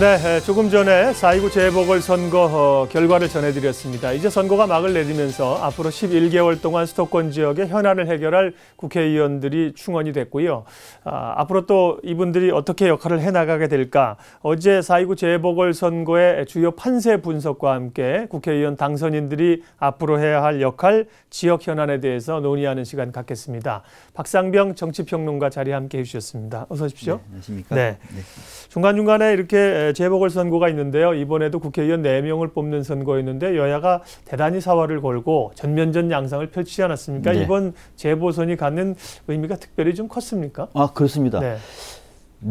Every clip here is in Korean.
네, 조금 전에 4.29 재보궐선거 어, 결과를 전해드렸습니다. 이제 선거가 막을 내리면서 앞으로 11개월 동안 수도권 지역의 현안을 해결할 국회의원들이 충원이 됐고요. 아, 앞으로 또 이분들이 어떻게 역할을 해나가게 될까. 어제 4.29 재보궐선거의 주요 판세 분석과 함께 국회의원 당선인들이 앞으로 해야 할 역할, 지역 현안에 대해서 논의하는 시간 갖겠습니다. 박상병 정치평론가 자리 함께 해주셨습니다. 어서 오십시오. 네, 안녕하십니까. 네. 네. 중간중간에 이렇게 예, 재보궐선거가 있는데요. 이번에도 국회의원 4명을 뽑는 선거였는데 여야가 대단히 사활을 걸고 전면전 양상을 펼치지 않았습니까? 네. 이번 재보선이 갖는 의미가 특별히 좀 컸습니까? 아 그렇습니다. 네.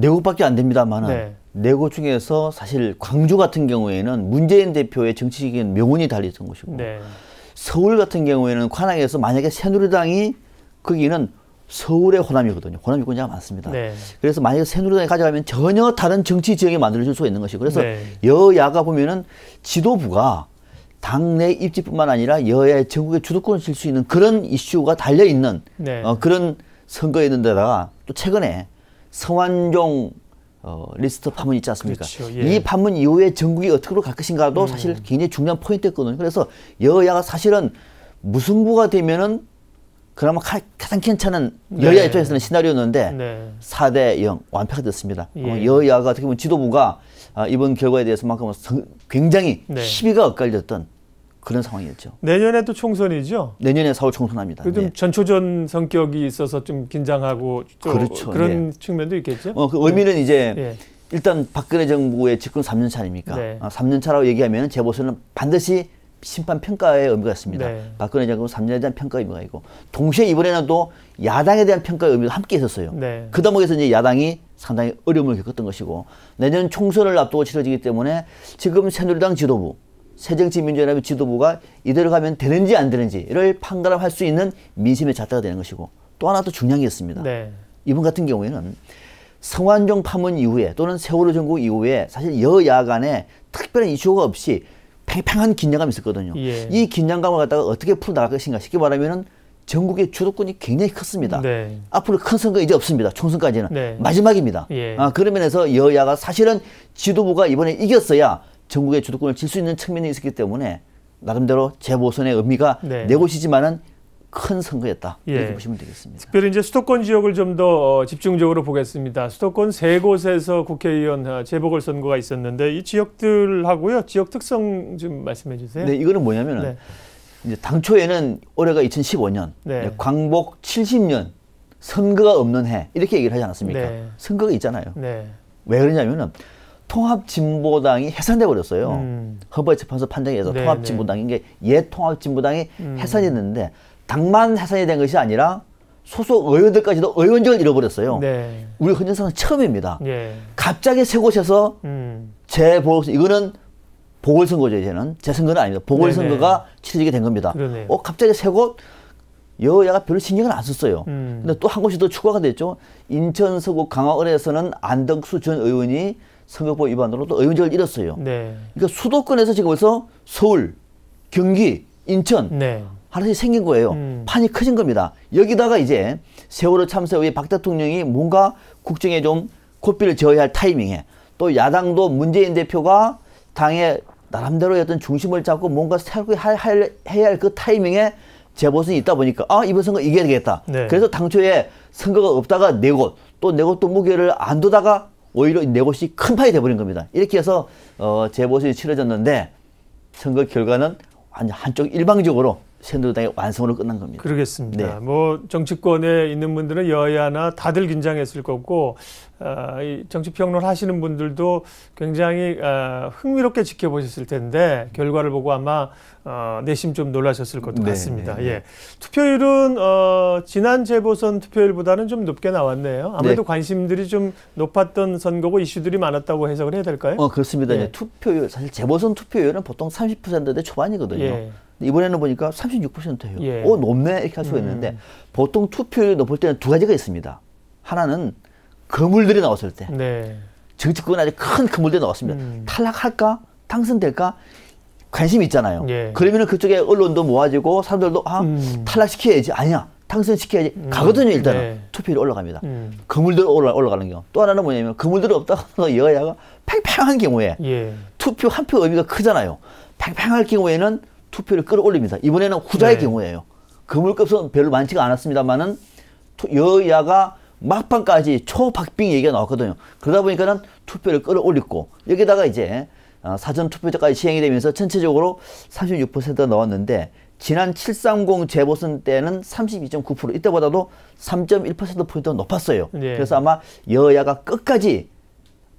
곳밖에 안 됩니다만은 네. 네곳 중에서 사실 광주 같은 경우에는 문재인 대표의 정치적인 명운이 달렸던 것이고 네. 서울 같은 경우에는 관악에서 만약에 새누리당이 거기는 서울의 호남이거든요. 호남 유권자가 많습니다. 네. 그래서 만약에 새누리당이 가져가면 전혀 다른 정치 지형이 만들어질 수가 있는 것이고 그래서 네. 여야가 보면은 지도부가 당내 입지뿐만 아니라 여야의 전국의 주도권을 질수 있는 그런 이슈가 달려 있는 네. 어, 그런 선거였는데다가 또 최근에 성완종 어, 리스트 파문 있지 않습니까? 그렇죠. 예. 이 파문 이후에 전국이 어떻게 갈 것인가도 음. 사실 굉장히 중요한 포인트였거든요. 그래서 여야가 사실은 무승부가 되면은 그나마 가, 장 괜찮은 네. 여야 입장에서는 시나리오였는데 네. 4대 0 완패가 됐습니다. 예. 어, 여야가 어떻게 보면 지도부가 아, 이번 결과에 대해서만큼은 굉장히 네. 시비가 엇갈렸던 그런 상황이었죠. 내년에 또 총선이죠. 내년에 4월 총선합니다. 좀 네. 전초전 성격이 있어서 좀 긴장하고 그렇죠. 그런 네. 측면도 있겠죠. 어, 그 의미는 네. 이제 예. 일단 박근혜 정부의 집권 3년 차아닙니까 네. 아, 3년 차라고 얘기하면 재보선은 반드시 심판 평가의 의미가 있습니다. 네. 박근혜 정부 3년에 대한 평가의 의미가 있고 동시에 이번에는 또 야당에 대한 평가의 의미가 함께 있었어요. 네. 그 대목에서 야당이 상당히 어려움을 겪었던 것이고 내년 총선을 앞두고 치러지기 때문에 지금 새누리당 지도부 새정치민주연합의 지도부가 이대로 가면 되는지 안 되는지를 판가름할수 있는 민심의 잣대가 되는 것이고 또 하나 또 중요한 게 있습니다. 네. 이번 같은 경우에는 성완종 파문 이후에 또는 세월호 정국 이후에 사실 여야 간에 특별한 이슈가 없이 팽팽한 긴장감이 있었거든요. 예. 이 긴장감을 갖다가 어떻게 풀어나갈 것인가 쉽게 말하면은 전국의 주도권이 굉장히 컸습니다. 네. 앞으로 큰 선거 이제 없습니다. 총선까지는 네. 마지막입니다. 예. 아, 그런 면에서 여야가 사실은 지도부가 이번에 이겼어야 전국의 주도권을 질 수 있는 측면이 있었기 때문에 나름대로 재보선의 의미가 네. 내곳이지만은 큰 선거였다 예. 이렇게 보시면 되겠습니다. 특별히 이제 수도권 지역을 좀더 어, 집중적으로 보겠습니다. 수도권 세 곳에서 국회의원 아, 재보궐 선거가 있었는데 이 지역들하고요 지역 특성 좀 말씀해 주세요. 네, 이거는 뭐냐면 네. 이제 당초에는 올해가 2015년 네. 광복 70년 선거가 없는 해 이렇게 얘기를 하지 않았습니까? 네. 선거가 있잖아요. 네. 왜 그러냐면은 통합진보당이 해산돼 버렸어요. 음. 헌법재판소 판정에서 네, 통합진보당인 네. 게옛 통합진보당이 음. 해산됐는데 당만 해산이 된 것이 아니라 소속 의원들까지도 의원직을 잃어버렸어요. 네. 우리 헌정사는 처음입니다. 예. 갑자기 세 곳에서 음. 재보궐 이거는 보궐선거죠 이제는 재선거는 아니다 보궐선거가 네네. 치러지게 된 겁니다. 그러네요. 어 갑자기 세 곳 여야가 별로 신경을 안 썼어요. 음. 근데 또 한 곳이 더 추가가 됐죠. 인천 서구 강화을에서는 안덕수 전 의원이 선거법 위반으로 또 의원직을 잃었어요. 네. 그러니까 수도권에서 지금 벌써 서울, 경기, 인천 네. 하나씩 생긴 거예요. 음. 판이 커진 겁니다. 여기다가 이제 세월호 참사 후에 박 대통령이 뭔가 국정에 좀 코피를 저어야 할 타이밍에 또 야당도 문재인 대표가 당의 나름대로의 어떤 중심을 잡고 뭔가 새롭게 할, 할, 해야 할 그 타이밍에 재보선이 있다 보니까 아 이번 선거 이겨야 되겠다. 네. 그래서 당초에 선거가 없다가 네 곳 또 네곳도 무게를 안 두다가 오히려 네 곳이 큰판이 돼버린 겁니다. 이렇게 해서 어, 재보선이 치러졌는데 선거 결과는 완전 한쪽 일방적으로 새누리당의 완성으로 끝난 겁니다. 그러겠습니다. 네. 뭐 정치권에 있는 분들은 여야나 다들 긴장했을 거고 어, 정치 평론 하시는 분들도 굉장히 어, 흥미롭게 지켜보셨을 텐데 결과를 보고 아마 어, 내심 좀 놀라셨을 것 네, 같습니다. 네, 네. 예. 투표율은 어, 지난 재보선 투표율보다는 좀 높게 나왔네요. 아무래도 네. 관심들이 좀 높았던 선거고 이슈들이 많았다고 해석을 해야 될까요? 어, 그렇습니다. 예. 투표율 사실 재보선 투표율은 보통 30%대 초반이거든요. 예. 이번에는 보니까 36%예요. 예. 오 어, 높네 이렇게 할 수가 음. 있는데 보통 투표율이 높을 때는 두 가지가 있습니다. 하나는 그물들이 나왔을 때 네. 정치권 아주 큰그물들이 나왔습니다. 음. 탈락할까 당선될까 관심이 있잖아요. 예. 그러면은 그쪽에 언론도 모아지고 사람들도 아 음. 탈락시켜야지 아니야 당선시켜야지 음. 가거든요 일단은 네. 투표율이 올라갑니다. 음. 그물들 올라 올라가는 경우 또 하나는 뭐냐면 그물들이 없다가 여야가 팽팽한 경우에 예. 투표 한 표 의미가 크잖아요. 팽팽할 경우에는 투표를 끌어올립니다. 이번에는 후자의 네. 경우에요그물급은 별로 많지가 않았습니다만은 여야가 막판까지 초박빙 얘기가 나왔거든요. 그러다 보니까는 투표를 끌어올렸고 여기다가 이제 어, 사전 투표제까지 시행이 되면서 전체적으로 36%가 나왔는데 지난 730 재보선 때는 32.9% 이때보다도 3.1% 포인트 높았어요. 네. 그래서 아마 여야가 끝까지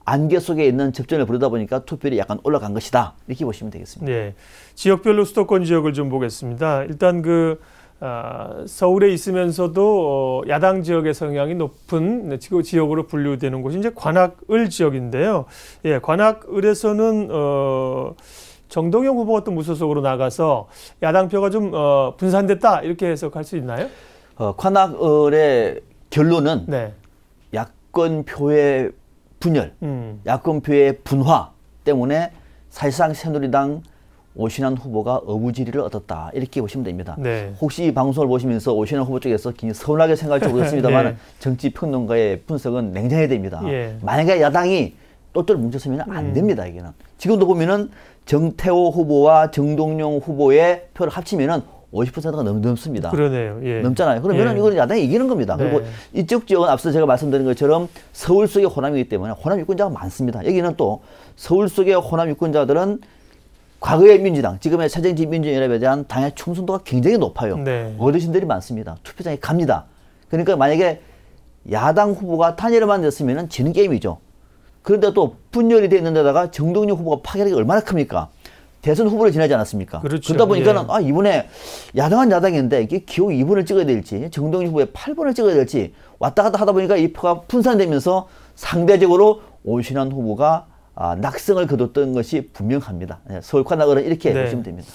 안개 속에 있는 접전을 벌이다 보니까 투표율이 약간 올라간 것이다. 이렇게 보시면 되겠습니다. 네. 지역별로 수도권 지역을 좀 보겠습니다. 일단 그 아, 서울에 있으면서도 어, 야당 지역의 성향이 높은 지역으로 분류되는 곳이 이제 관악을 지역인데요. 예, 관악을에서는 어, 정동영 후보가 또 무소속으로 나가서 야당표가 좀 어, 분산됐다 이렇게 해석할 수 있나요? 어, 관악을의 결론은 네. 야권 표의 분열, 음. 야권표의 분화 때문에 사실상 새누리당 오신환 후보가 어부지리를 얻었다 이렇게 보시면 됩니다. 네. 혹시 이 방송을 보시면서 오신환 후보 쪽에서 굉장히 서운하게 생각할지 모르겠습니다만 네. 정치 평론가의 분석은 냉정해야 됩니다. 예. 만약에 야당이 똘똘 뭉쳤으면 안 음. 됩니다. 이게는 지금도 보면은 정태호 후보와 정동영 후보의 표를 합치면은 50%가 넘, 넘습니다. 그러네요. 예. 넘잖아요. 그러면 예. 이건 야당이 이기는 겁니다. 네. 그리고 이쪽 지역은 앞서 제가 말씀드린 것처럼 서울 속에 호남이기 때문에 호남 유권자가 많습니다. 여기는 또 서울 속의 호남 유권자들은 과거의 민주당, 지금의 새정치 민주연합에 대한 당의 충성도가 굉장히 높아요. 네. 어르신들이 많습니다. 투표장에 갑니다. 그러니까 만약에 야당 후보가 탄일을만 됐으면 지는 게임이죠. 그런데 또 분열이 돼 있는 데다가 정동윤 후보가 파괴력이 얼마나 큽니까? 대선 후보를 지나지 않았습니까? 그렇죠. 그러다 보니까 예. 아 이번에 야당은 야당인데 이게 기호 2번을 찍어야 될지 정동인 후보의 8번을 찍어야 될지 왔다 갔다 하다 보니까 이 표가 분산되면서 상대적으로 오신환 후보가 아, 낙승을 거뒀던 것이 분명합니다. 네, 서울과 나그 이렇게 네. 보시면 됩니다.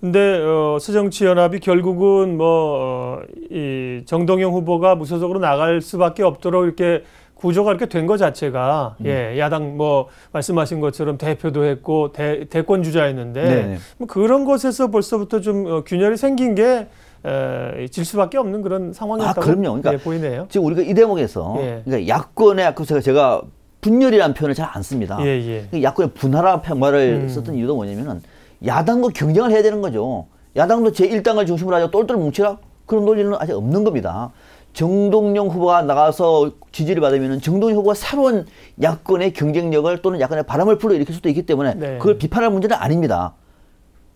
근데 어, 새정치연합이 결국은 뭐이 어, 정동영 후보가 무소속으로 나갈 수밖에 없도록 이렇게 구조가 이렇게 된 것 자체가 음. 예 야당 뭐 말씀하신 것처럼 대표도 했고 대, 대권 주자였는데 네네. 뭐 그런 것에서 벌써부터 좀 어, 균열이 생긴 게 에, 질 수밖에 없는 그런 상황이었다고 아, 그럼요. 그러니까 예, 보이네요. 지금 우리가 이 대목에서 예. 그러니까 야권의 아까 제가 제가 분열이라는 표현을 잘 안 씁니다. 예, 예. 그러니까 야권의 분화라 말을 음. 썼던 이유가 뭐냐면은 야당과 경쟁을 해야 되는 거죠. 야당도 제1당을 중심으로 하죠. 똘똘 뭉치라 그런 논리는 아직 없는 겁니다. 정동영 후보가 나가서 지지를 받으면 정동영 후보가 새로운 야권의 경쟁력을 또는 야권의 바람을 불러일으킬 수도 있기 때문에 네. 그걸 비판할 문제는 아닙니다.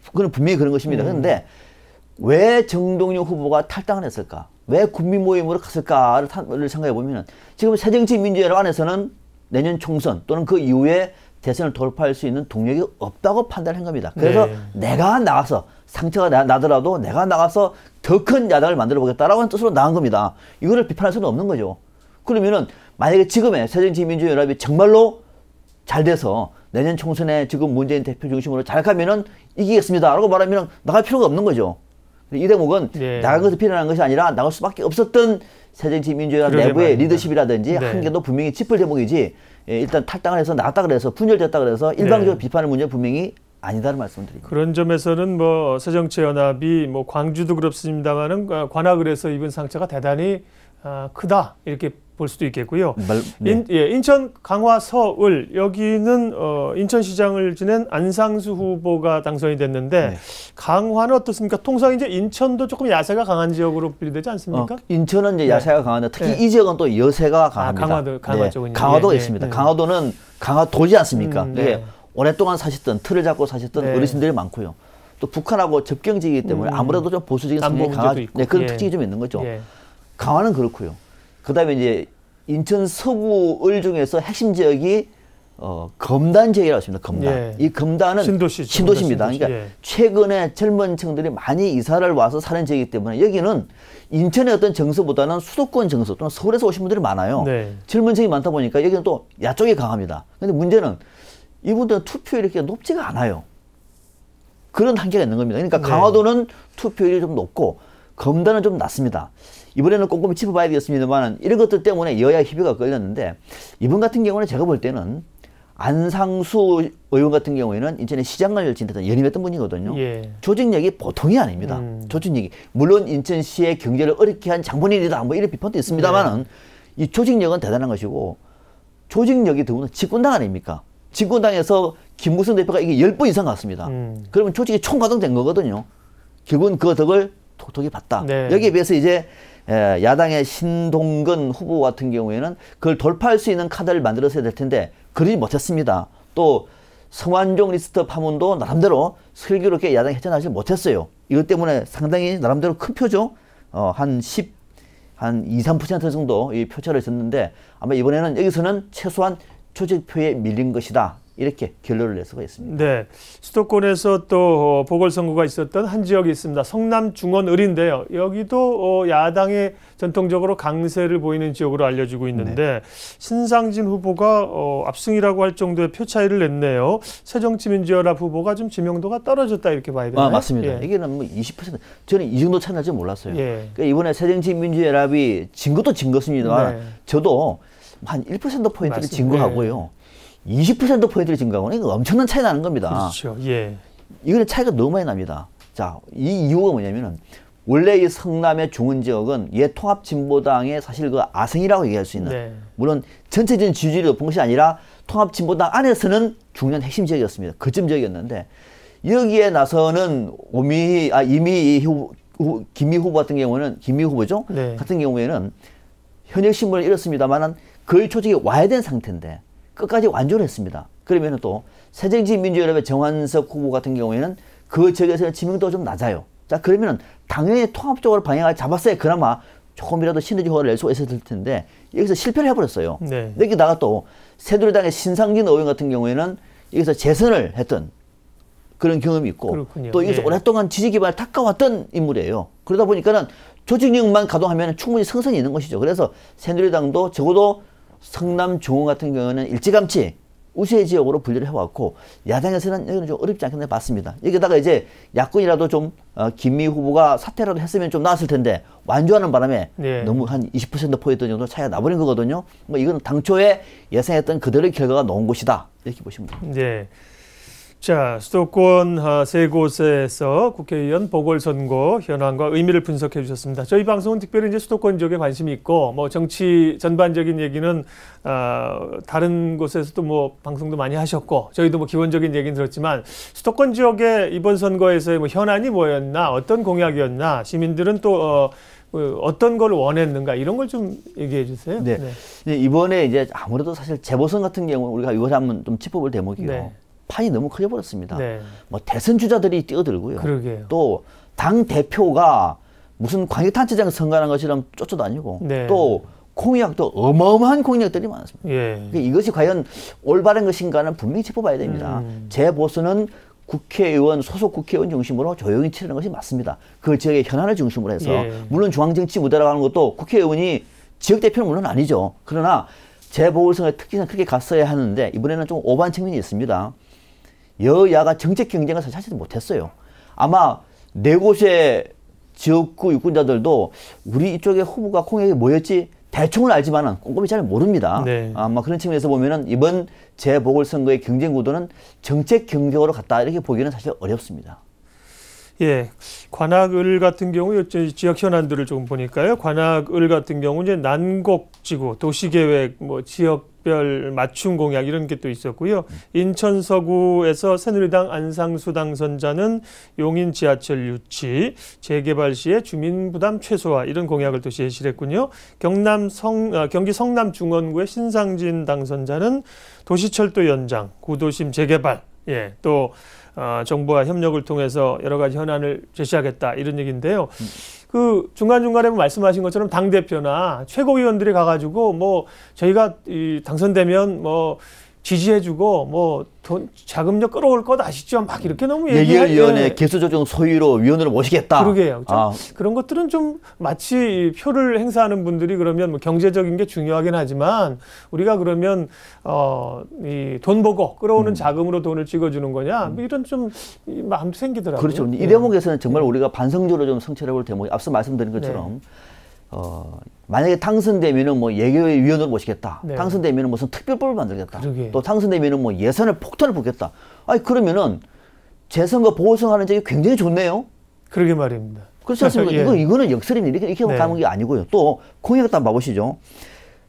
그건 분명히 그런 것입니다. 음. 그런데 왜 정동영 후보가 탈당을 했을까? 왜 국민 모임으로 갔을까를 생각해 보면은 지금 새정치민주연합 안에서는 내년 총선 또는 그 이후에 대선을 돌파할 수 있는 동력이 없다고 판단한 겁니다. 그래서 네. 내가 나가서 상처가 나, 더라도 내가 나가서 더 큰 야당을 만들어 보겠다라고 하는 뜻으로 나간 겁니다. 이거를 비판할 수는 없는 거죠. 그러면은 만약에 지금의 새정치민주연합이 정말로 잘 돼서 내년 총선에 지금 문재인 대표 중심으로 잘 가면은 이기겠습니다라고 말하면 나갈 필요가 없는 거죠. 이 대목은 네. 나간 것을 필요한 것이 아니라 나갈 수밖에 없었던 새정치민주연합 내부의 맞습니다. 리더십이라든지 네. 한계도 분명히 짚을 대목이지 예, 일단 탈당을 해서 나왔다 그래서 분열됐다 그래서 네. 일방적으로 네. 비판을 문제 분명히 아니다를 말씀드립니다. 그런 점에서는 뭐 새정치연합이 뭐 광주도 그렇습니다만은 관악을해서 입은 상처가 대단히 아, 크다 이렇게 볼 수도 있겠고요. 말, 네. 인, 예, 인천 강화 서울 여기는 어, 인천시장을 지낸 안상수 후보가 당선이 됐는데 네. 강화는 어떻습니까? 통상 이제 인천도 조금 야세가 강한 지역으로 분리되지 않습니까? 어, 인천은 이제 네. 야세가 네. 강한데 특히 이 지역은 또 여세가 아, 강합니다. 아, 강화도 강화 네. 쪽은 강화도가 예, 예. 있습니다. 네. 강화도는 강화도지 않습니까? 음, 네. 오랫동안 사셨던 틀을 잡고 사셨던 네. 어르신들이 많고요. 또 북한하고 접경지이기 때문에 음. 아무래도 좀 보수적인 성향이 강한 네, 그런 예. 특징이 좀 있는 거죠. 예. 강화는 그렇고요. 그다음에 이제 인천 서구을 중에서 핵심 지역이 어, 검단 지역이라고 하십니다. 검단. 예. 이 검단은 신도시, 신도시입니다. 신도시. 그러니까 예. 최근에 젊은 층들이 많이 이사를 와서 사는 지역이기 때문에 여기는 인천의 어떤 정서보다는 수도권 정서 또는 서울에서 오신 분들이 많아요. 네. 젊은 층이 많다 보니까 여기는 또 야쪽이 강합니다. 근데 문제는 이분들은 투표율이 이렇게 높지가 않아요. 그런 한계가 있는 겁니다. 그러니까 네. 강화도는 투표율이 좀 높고 검단은 좀 낮습니다. 이번에는 꼼꼼히 짚어봐야 되겠습니다만 이런 것들 때문에 여야 희비가 걸렸는데 이번 같은 경우는 제가 볼 때는 안상수 의원 같은 경우에는 인천의 시장을 지했던 연임했던 분이거든요. 예. 조직력이 보통이 아닙니다. 음. 조직력이 물론 인천시의 경제를 어렵게 한 장본인이다 뭐 이런 비판도 있습니다만은 네. 이 조직력은 대단한 것이고 조직력이 더구나 집권당 아닙니까? 집권당에서 김무성 대표가 이게 열 번 이상 갔습니다. 음. 그러면 솔직히총과동된 거거든요. 결국은 그 덕을 톡톡히 봤다. 네. 여기에 비해서 이제 야당의 신동근 후보 같은 경우에는 그걸 돌파할 수 있는 카드를 만들었어야 될 텐데 그러지 못했습니다. 또 성완종 리스트 파문도 나름대로 슬기롭게 야당이 해전하지 못했어요. 이것 때문에 상당히 나름대로 큰 표죠. 어, 한 10, 한 2, 3% 정도 이 표차를 줬는데 아마 이번에는 여기서는 최소한 초재표에 밀린 것이다. 이렇게 결론을 낼 수가 있습니다. 네. 수도권에서 또 어, 보궐선거가 있었던 한 지역이 있습니다. 성남 중원 을인데요. 여기도 어, 야당의 전통적으로 강세를 보이는 지역으로 알려지고 있는데 네. 신상진 후보가 어, 압승이라고 할 정도의 표 차이를 냈네요. 새정치민주연합 후보가 좀 지명도가 떨어졌다 이렇게 봐야 되나요? 아, 맞습니다. 예. 이게는 뭐 20% 저는 이 정도 차이날 줄 몰랐어요. 예. 그러니까 이번에 새정치민주연합이 진 것도 진것입니다 네. 저도 한 1%포인트를 증가하고요. 예. 20%포인트를 증가하고는 이거 엄청난 차이 나는 겁니다. 그렇죠. 예. 이거는 차이가 너무 많이 납니다. 자, 이 이유가 뭐냐면은 원래 이 성남의 중원 지역은 옛 통합 진보당의 사실 그아승이라고 얘기할 수 있는 네. 물론 전체적인 지지율이 높은 것이 아니라 통합 진보당 안에서는 중요한 핵심 지역이었습니다. 거점 지역이었는데 여기에 나서는 오미 아 이미 이 후보, 김미 후보 같은 경우는 김미 후보죠 네. 같은 경우에는 현역 신분을 잃었습니다만은 거의 초직에 와야 된 상태인데 끝까지 완주를 했습니다. 그러면 또 새정치민주연합의 정한석 후보 같은 경우에는 그 지역에서는 지명도가 좀 낮아요. 자 그러면 당연히 통합적으로 방향을 잡았어야 그나마 조금이라도 시너지 효과를 낼 수가 있었을 텐데 여기서 실패를 해버렸어요. 네. 여기다가 또 새누리당의 신상진 의원 같은 경우에는 여기서 재선을 했던 그런 경험이 있고 그렇군요. 또 여기서 네. 오랫동안 지지 기반을 닦아왔던 인물이에요. 그러다 보니까는 조직력만 가동하면 충분히 성선이 있는 것이죠. 그래서 새누리당도 적어도 성남 종원 같은 경우는 일찌감치 우세 지역으로 분류를 해왔고 야당에서는 여기는 좀 어렵지 않겠나 봤습니다. 여기다가 이제 야권이라도 좀 어, 김미 후보가 사퇴라도 했으면 좀 나았을 텐데 완주하는 바람에 네. 너무 한 20% 포인트 정도 차이가 나버린 거거든요. 뭐 이건 당초에 예상했던 그대로의 결과가 나온 것이다 이렇게 보시면 됩니다. 네. 자, 수도권 아, 세 곳에서 국회의원 보궐선거 현황과 의미를 분석해 주셨습니다. 저희 방송은 특별히 이제 수도권 지역에 관심이 있고, 뭐 정치 전반적인 얘기는 어, 다른 곳에서도 뭐 방송도 많이 하셨고, 저희도 뭐 기본적인 얘기는 들었지만 수도권 지역의 이번 선거에서의 뭐 현안이 뭐였나, 어떤 공약이었나, 시민들은 또 어, 어 어떤 걸 원했는가 이런 걸 좀 얘기해 주세요. 네. 네. 이번에 이제 아무래도 사실 재보선 같은 경우 우리가 이번에 한번 좀 짚어볼 대목이요. 네. 판이 너무 커져버렸습니다. 네. 뭐 대선 주자들이 뛰어들고요. 그러게요. 또 당 대표가 무슨 광역단체장 선거하는 것처럼 쫓아다니고 네. 또 공약도 어마어마한 공약들이 많습니다. 예. 그러니까 이것이 과연 올바른 것인가는 분명히 짚어봐야 됩니다. 음. 재보수는 국회의원 소속 국회의원 중심으로 조용히 치르는 것이 맞습니다. 그 지역의 현안을 중심으로 해서 예. 물론 중앙정치 무대라고 하는 것도 국회의원이 지역 대표는 물론 아니죠. 그러나 재보궐선거의 특징은 크게 갔어야 하는데 이번에는 좀 오반 측면이 있습니다. 여야가 정책 경쟁을 사실 못했어요. 아마 네 곳의 지역구 유권자들도 우리 이쪽에 후보가 공약이 뭐였지 대충은 알지만은 꼼꼼히 잘 모릅니다. 네. 아마 그런 측면에서 보면은 이번 재보궐선거의 경쟁 구도는 정책 경쟁으로 갔다 이렇게 보기는 사실 어렵습니다. 예, 관악을 같은 경우 지역 현안들을 조금 보니까요. 관악을 같은 경우 이제 난곡지구, 도시계획, 뭐 지역별 맞춤 공약 이런 게 또 있었고요. 음. 인천 서구에서 새누리당 안상수 당선자는 용인 지하철 유치, 재개발 시에 주민 부담 최소화 이런 공약을 또 제시했군요. 경남 성 아, 경기 성남 중원구의 신상진 당선자는 도시철도 연장, 구도심 재개발, 예, 또 아, 정부와 협력을 통해서 여러 가지 현안을 제시하겠다 이런 얘기인데요. 그 중간중간에 말씀하신 것처럼 당대표나 최고위원들이 가가지고 뭐 저희가 이 당선되면 뭐 지지해주고 뭐 돈 자금력 끌어올 것 아시죠? 막 이렇게 너무 얘기해위원회 예. 개수조정 소위로 위원으로 모시겠다. 그러게요. 아. 그런 것들은 좀 마치 표를 행사하는 분들이 그러면 뭐 경제적인 게 중요하긴 하지만 우리가 그러면 어 이 돈 보고 끌어오는 음. 자금으로 돈을 찍어주는 거냐 뭐 음. 이런 좀 마음도 생기더라고요. 그렇죠. 이 네. 대목에서는 정말 우리가 반성적으로 좀 성찰해볼 대목이 앞서 말씀드린 것처럼. 네. 어, 만약에 당선되면은 뭐 예교의 위원을 모시겠다. 네. 당선되면은 무슨 특별법을 만들겠다. 그러게. 또 당선되면은 뭐 예산을 폭탄을 붓겠다. 아니 그러면은 재선과 보궐선하는 적이 굉장히 좋네요. 그러게 말입니다. 그렇지 않습니까? 예. 이거 이거는 역설입니다. 이렇게 이렇게 네. 가는 게 아니고요. 또 공약도 한번 봐보시죠.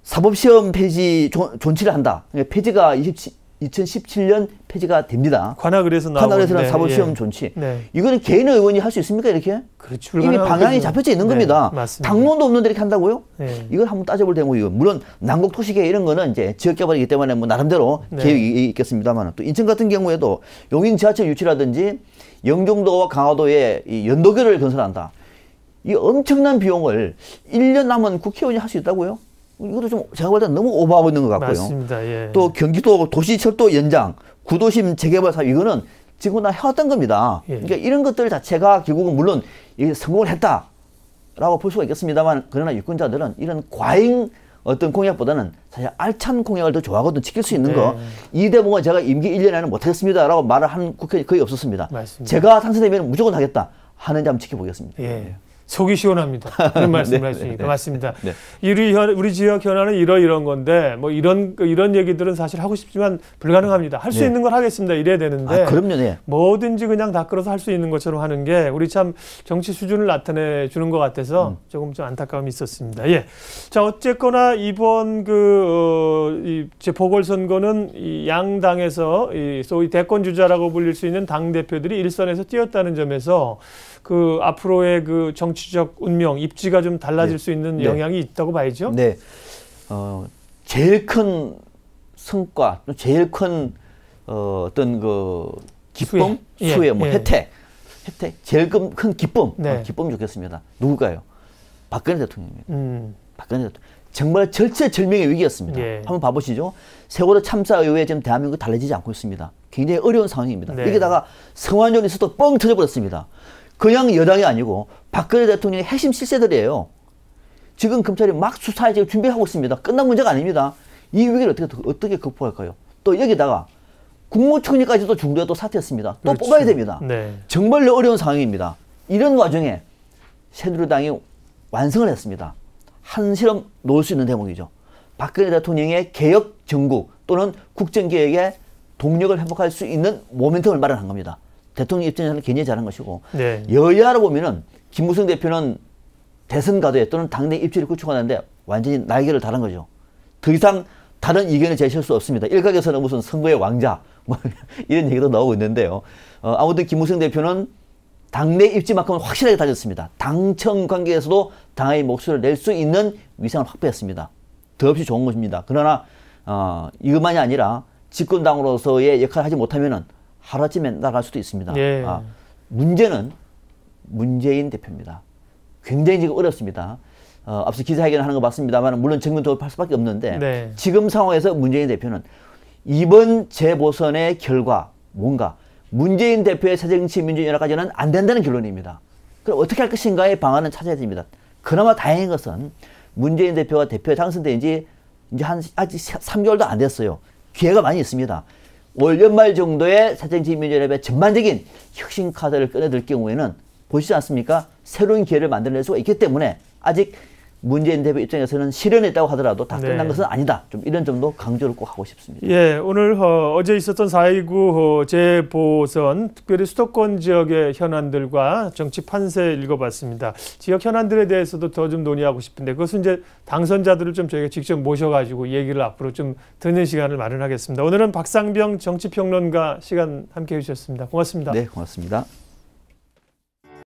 사법시험 폐지 조, 존치를 한다. 예, 폐지가 27, 2017년 폐지가 됩니다. 관악을에서 나온 관악을에서는 사법 시험 예. 존치. 네. 이거는 개인 의원이 할 수 있습니까 이렇게? 그렇죠. 이미 방향이 잡혀져 있는 네. 겁니다. 맞습니다. 당론도 없는데 이렇게 한다고요? 네. 이걸 한번 따져볼 대목이고 물론 남곡 토시계 이런 거는 이제 지역 개발이기 때문에 뭐 나름대로 네. 계획이 있겠습니다만 또 인천 같은 경우에도 용인 지하철 유치라든지 영종도와 강화도에 이 연도교를 건설한다. 이 엄청난 비용을 1년 남은 국회의원이 할 수 있다고요? 이것도 좀 제가 볼 때는 너무 오버하고 있는 것 같고요. 맞습니다. 예. 또 경기도 도시철도 연장, 구도심 재개발 사업 이거는 지금나 해왔던 겁니다. 예. 그러니까 이런 것들 자체가 결국은 물론 이게 성공을 했다라고 볼 수가 있겠습니다만 그러나 유권자들은 이런 과잉 어떤 공약보다는 사실 알찬 공약을 더 좋아하거든 지킬 수 있는 네. 거. 이대목은 제가 임기 1년에는 못하겠습니다라고 말을 한 국회의원이 거의 없었습니다. 맞습니다. 제가 당선되면 무조건 하겠다 하는지 한번 지켜보겠습니다. 예. 예. 속이 시원합니다. 그런 네, 말씀을 네, 하시니까 네. 맞습니다. 우리, 현, 우리 지역 현안은 이러이런 건데 뭐 이런 이런 얘기들은 사실 하고 싶지만 불가능합니다. 할수 네. 있는 걸 하겠습니다. 이래야 되는데 아, 그럼요. 네. 뭐든지 그냥 다 끌어서 할 수 있는 것처럼 하는 게 우리 참 정치 수준을 나타내 주는 것 같아서 음. 조금 좀 안타까움이 있었습니다. 예. 자 어쨌거나 이번 그 어, 보궐선거는 양당에서 이 소위 대권 주자라고 불릴 수 있는 당 대표들이 일선에서 뛰었다는 점에서. 그 앞으로의 그 정치적 운명 입지가 좀 달라질 네. 수 있는 네. 영향이 있다고 봐야죠. 네. 어, 제일 큰 성과, 제일 큰 어, 어떤 그 기쁨, 수혜, 예, 수혜 뭐 예. 혜택, 혜택, 제일 큰, 기쁨, 어, 네. 기쁨 좋겠습니다. 누굴까요? 박근혜 대통령입니다. 음. 박근혜 대통령. 정말 절체절명의 위기였습니다. 예. 한번 봐보시죠. 세월호 참사 이후에 지금 대한민국 달라지지 않고 있습니다. 굉장히 어려운 상황입니다. 네. 여기다가 성환종에서도 뻥 터져버렸습니다. 그냥 여당이 아니고 박근혜 대통령의 핵심 실세들이에요. 지금 검찰이 막 수사에 지금 준비하고 있습니다. 끝난 문제가 아닙니다. 이 위기를 어떻게 어떻게 극복할까요? 또 여기다가 국무총리까지도 중도에 또 사퇴했습니다. 또 그렇죠. 뽑아야 됩니다. 네. 정말로 어려운 상황입니다. 이런 와중에 새누리당이 완성을 했습니다. 한 실험 놓을 수 있는 대목이죠. 박근혜 대통령의 개혁 정국 또는 국정개혁에 동력을 회복할 수 있는 모멘텀을 마련한 겁니다. 대통령 입장에서는 굉장히 잘한 것이고 네. 여야로 보면은 김무성 대표는 대선 가도에 또는 당내 입지를 구축하는데 완전히 날개를 달은 거죠. 더 이상 다른 의견을 제시할 수 없습니다. 일각에서는 무슨 선거의 왕자 뭐 이런 얘기도 나오고 있는데요. 어, 아무튼 김무성 대표는 당내 입지만큼은 확실하게 다졌습니다. 당청 관계에서도 당의 목소리를 낼 수 있는 위상을 확보했습니다. 더없이 좋은 것입니다. 그러나 어, 이것만이 아니라 집권당으로서의 역할을 하지 못하면은 하루아침에 나갈 수도 있습니다. 예. 아, 문제는 문재인 대표입니다. 굉장히 지금 어렵습니다. 어, 앞서 기자회견 하는 거 봤습니다만 물론 정면 돌파할 수밖에 없는데 네. 지금 상황에서 문재인 대표는 이번 재보선의 결과 뭔가 문재인 대표의 새정치 민주연합까지는 안 된다는 결론입니다. 그럼 어떻게 할 것인가의 방안은 찾아야 됩니다. 그나마 다행인 것은 문재인 대표가 대표에 당선된 지 이제 한 아직 3개월도 안 됐어요. 기회가 많이 있습니다. 올 연말 정도에 사정지민주연합의 전반적인 혁신 카드를 꺼내들 경우에는 보시지 않습니까? 새로운 기회를 만들어낼 수가 있기 때문에 아직 문재인 대표 입장에서는 실현했다고 하더라도 다 네. 끝난 네. 것은 아니다. 좀 이런 점도 강조를 꼭 하고 싶습니다. 예, 오늘 어, 제 있었던 4.19 어, 재보선, 특별히 수도권 지역의 현안들과 정치 판세 읽어봤습니다. 지역 현안들에 대해서도 더 좀 논의하고 싶은데 그것은 이제 당선자들을 좀 저희가 직접 모셔가지고 얘기를 앞으로 좀 듣는 시간을 마련하겠습니다. 오늘은 박상병 정치평론가 시간 함께 해주셨습니다. 고맙습니다. 네, 고맙습니다.